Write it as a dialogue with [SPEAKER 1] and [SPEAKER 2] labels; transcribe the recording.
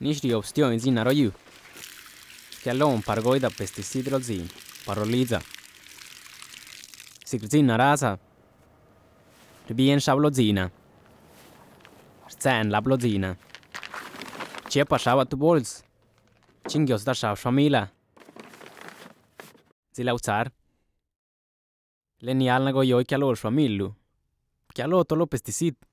[SPEAKER 1] Nici obstio in zin un pargoi da pesticidro zin, paroliza. Sigrzina rasa. Ribien shablozina. Arcen la blozina. Ce pașava tu bolz? Cingios da shav famila. Zilauțar. Lenial nagoioi chialor famillu. Chialo tolo pesticidro.